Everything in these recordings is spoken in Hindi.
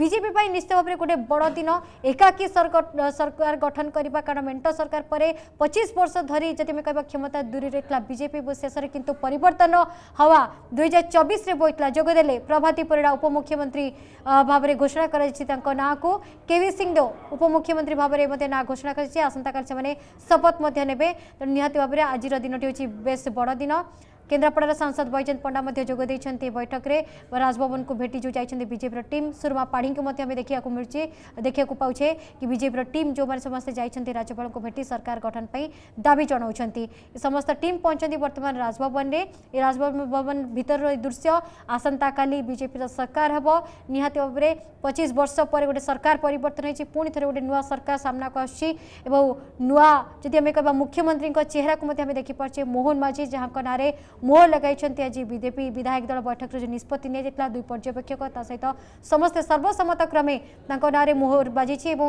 বিজেপি পাই নিশ্চিত ভাবে গোটে বড় দিন একাকী সরকার গঠন করা কারণ মেন্ট সরকার পরে পঁচিশ বর্ষ ধরি যদি আমি কহবা ক্ষমতা দূরে রয়েছে বিজেপি শেষে কিন্তু পরিবর্তন হওয়া দুই হাজার চবিশে বইলা যোগদেলে প্রভাতী ପରିଡ଼ା ଉପମୁଖ୍ୟମନ୍ତ୍ରୀ ଭାବରେ ଘୋଷଣା କରାଯାଇଛି ତାଙ୍କ ନାଁକୁ କେଭି ସିଂଦେଓ ଉପମୁଖ୍ୟମନ୍ତ୍ରୀ ଭାବରେ ମଧ୍ୟ ନାଁ ଘୋଷଣା କରିଛି ଆସନ୍ତାକାଲି ସେମାନେ ଶପଥ ମଧ୍ୟ ନେବେ ନିହାତି ଭାବରେ ଆଜିର ଦିନଟି ହେଉଛି ବେଶ ବଡ଼ ଦିନ କେନ୍ଦ୍ରାପଡ଼ାର ସାଂସଦ ବୈଜୟନ୍ତ ପଣ୍ଡା ମଧ୍ୟ ଯୋଗ ଦେଇଛନ୍ତି ବୈଠକରେ ରାଜଭବନକୁ ଭେଟି ଯେଉଁ ଯାଇଛନ୍ତି ବିଜେପିର ଟିମ୍ ସୁରମା ପାଢ଼ୀଙ୍କୁ ମଧ୍ୟ ଆମେ ଦେଖିବାକୁ ମିଳୁଛି ଦେଖିବାକୁ ପାଉଛେ କି ବିଜେପିର ଟିମ୍ ଯେଉଁମାନେ ସମସ୍ତେ ଯାଇଛନ୍ତି ରାଜ୍ୟପାଳଙ୍କୁ ଭେଟି ସରକାର ଗଠନ ପାଇଁ ଦାବି ଜଣାଉଛନ୍ତି ସମସ୍ତ ଟିମ୍ ପହଞ୍ଚନ୍ତି ବର୍ତ୍ତମାନ ରାଜଭବନରେ ଏ ରାଜଭବନ ଭିତରର ଏ ଦୃଶ୍ୟ ଆସନ୍ତାକାଲି ବିଜେପିର ସରକାର ହେବ ନିହାତି ଭାବରେ ପଚିଶ ବର୍ଷ ପରେ ଗୋଟେ ସରକାର ପରିବର୍ତ୍ତନ ହୋଇଛି ପୁଣି ଥରେ ଗୋଟେ ନୂଆ ସରକାର ସାମ୍ନାକୁ ଆସୁଛି ଏବଂ ନୂଆ ଯଦି ଆମେ କହିବା ମୁଖ୍ୟମନ୍ତ୍ରୀଙ୍କ ଚେହେରାକୁ ମଧ୍ୟ ଆମେ ଦେଖିପାରୁଛେ ମୋହନ ମାଝୀ ଯାହାଙ୍କ ନାଁରେ ମୋହର ଲଗାଇଛନ୍ତି ଆଜି ବିଜେପି ବିଧାୟକ ଦଳ ବୈଠକରେ ଯେଉଁ ନିଷ୍ପତ୍ତି ନିଆଯାଇଥିଲା ଦୁଇ ପର୍ଯ୍ୟବେକ୍ଷକ ତା ସହିତ ସମସ୍ତେ ସର୍ବସମ୍ମତ କ୍ରମେ ତାଙ୍କ ନାଁରେ ମୋହର ବାଜିଛି ଏବଂ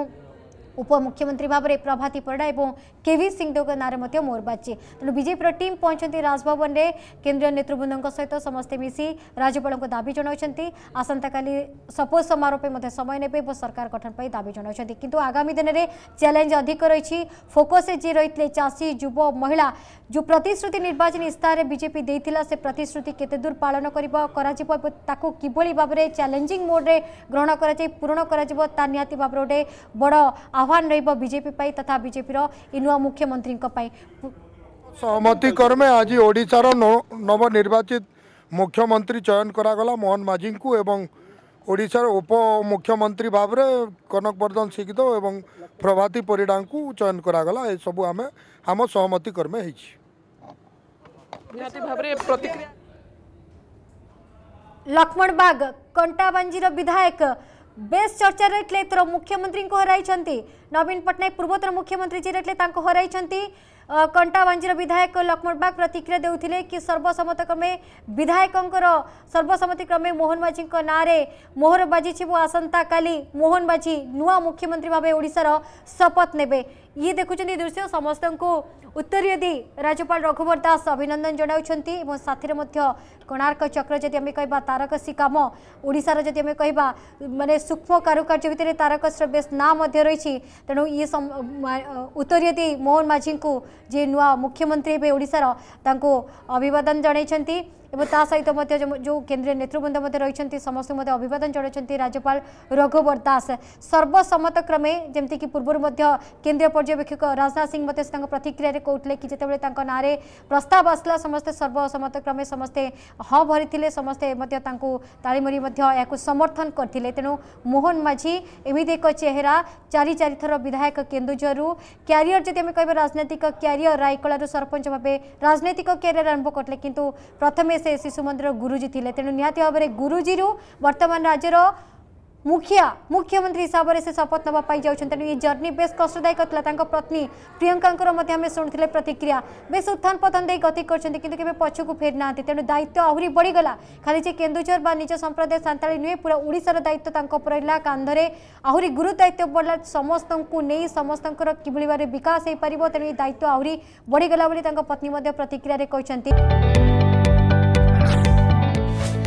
ଉପମୁଖ୍ୟମନ୍ତ୍ରୀ ଭାବରେ ପ୍ରଭାତୀ ପରିଡ଼ା ଏବଂ କେଭି ସିଂଦେଓଙ୍କ ନାଁରେ ମଧ୍ୟ ମୋହର ବାଜିଛି ତେଣୁ ବିଜେପିର ଟିମ୍ ପହଞ୍ଚନ୍ତି ରାଜଭବନରେ କେନ୍ଦ୍ରୀୟ ନେତୃବୃନ୍ଦଙ୍କ ସହିତ ସମସ୍ତେ ମିଶି ରାଜ୍ୟପାଳଙ୍କୁ ଦାବି ଜଣାଇଛନ୍ତି ଆସନ୍ତାକାଲି ଶପଥ ସମାରୋହ ପାଇଁ ମଧ୍ୟ ସମୟ ନେବେ ଏବଂ ସରକାର ଗଠନ ପାଇଁ ଦାବି ଜଣାଇଛନ୍ତି କିନ୍ତୁ ଆଗାମୀ ଦିନରେ ଚ୍ୟାଲେଞ୍ଜ ଅଧିକ ରହିଛି ଫୋକସ୍ ଯିଏ ରହିଥିଲେ ଚାଷୀ ଯୁବ ମହିଳା ଯେଉଁ ପ୍ରତିଶ୍ରୁତି ନିର୍ବାଚନୀ ଇସ୍ତାହାରରେ ବିଜେପି ଦେଇଥିଲା ସେ ପ୍ରତିଶ୍ରୁତି କେତେଦୂର ପାଳନ କରିବ କରାଯିବ ଏବଂ ତାକୁ କିଭଳି ଭାବରେ ଚ୍ୟାଲେଞ୍ଜିଂ ମୋଡ଼ରେ ଗ୍ରହଣ କରାଯାଇ ପୂରଣ କରାଯିବ ତା ନିହାତି ଭାବରେ ଗୋଟେ ବଡ଼ आह्वान रजेपी तथा बजेपी रही मुख्यमंत्री सहमति क्रमे आज ओडार नवनिर्वाचित मुख्यमंत्री चयन करागला मोहन माझी को उप मुख्यमंत्री भाव कनक बर्धन सिंहद एवं प्रभाती परिडा को चयन करागला ये सब आम आम सहमति क्रमे लक्ष्मण बाग कंटाबाजी विधायक बेस चर्चा रहे थे मुख्यमंत्री को हर नवीन पट्टनायक पूर्वतन मुख्यमंत्री जी रेटले हर कंटाबांजी विधायक लक्ष्मण बाग प्रतिक्रिया देते कि सर्वसम्मत क्रमे विधायकों सर्वसम्मति क्रमे मोहन माझी नाँ मोहर बाजी आसंता का मोहन माझी नुआ मुख्यमंत्री भाव ओडार शपथ ने ये देखुं दृश्य समस्त को उत्तर दी राज्यपाल रघुवर दास अभिनंदन जनाऊँच साथी कोणार्क चक्र जी आम कह तारकसी कम ओडार जब कह मानने सूक्ष्म कारुकार्य भितर तारकशी बेस ना रही ତେଣୁ ଇଏ ଉତ୍ତରୀୟତି ମୋହନ ମାଝୀଙ୍କୁ ଯିଏ ନୂଆ ମୁଖ୍ୟମନ୍ତ୍ରୀ ହେବେ ଓଡ଼ିଶାର ତାଙ୍କୁ ଅଭିବାଦନ ଜଣାଇଛନ୍ତି सहित जो केन्द्रीय नेतृबृंद रही समस्त मत अभिवादन जनाई राज्यपाल रघुवर दास सर्वसम्मत क्रमे जमीक पूर्व केन्द्रीय पर्यवेक्षक राजनाथ सिंह मत प्रतिक्रिय कौते कि जिते ना प्रस्ताव आसला समस्ते सर्वसम्मत क्रमे समस्ते हाँ भरी समस्ते तालीमरी समर्थन करते तेणु मोहन माझी एमती एक चेहरा चारि चार थर विधायक केन्दूर क्यारिअर जी कह राजनैतिक क्यारिअर रायकड़ सरपंच भाव राजनैतिक क्यारिअर आरंभ करते कि प्रथम ᱥᱮ ᱥᱤ সুমন্দ্র গুরুજી ᱛᱤᱞᱮ ᱛᱮᱱᱩ নিয়াᱛᱤ ᱦᱚᱵᱨᱮ গুরুᱡᱤᱨᱩ ᱵᱟᱨᱛᱢᱟᱱ ᱨᱟᱡᱚᱨᱚ ᱢᱩᱠᱷᱭᱟ ᱢᱩᱠᱷᱭᱟᱢᱚᱱᱛᱨᱤ ᱥᱟᱵᱟᱨᱮ ᱥᱮ ᱥᱚᱯᱚᱛ ᱱᱚᱵᱟ ᱯᱟᱭ ᱡᱟᱣᱪᱷᱟᱱ ᱛᱮᱱᱤ ᱡᱟᱨᱱᱤ ᱵᱮᱥ ᱠᱚᱥᱫᱟᱭᱠ ᱛᱞᱟᱛᱟᱝᱠᱚ ᱯᱨᱛᱱᱤ ᱯᱨᱤᱭᱟᱝᱠᱟᱱᱠᱚᱨᱚ ᱢᱟᱫᱭᱟᱢᱮ ᱥᱩᱱᱛᱤᱞᱮ ᱯᱨᱛᱤᱠᱨᱤᱭᱟ ᱵᱮ ᱥᱩᱛᱷᱟᱱ ᱯᱚᱛᱟᱱᱫᱮ ᱜᱚᱛᱤ ᱠᱚᱨᱪᱷᱱᱛᱮ ᱠᱤᱱᱛᱩ ᱠᱮᱵᱮ ᱯᱚᱪᱷᱚ ᱠᱩ ᱯᱷᱮᱨ ᱱᱟᱛᱤ ᱛᱮᱱᱩ ᱫᱟᱭᱛᱚ ᱟ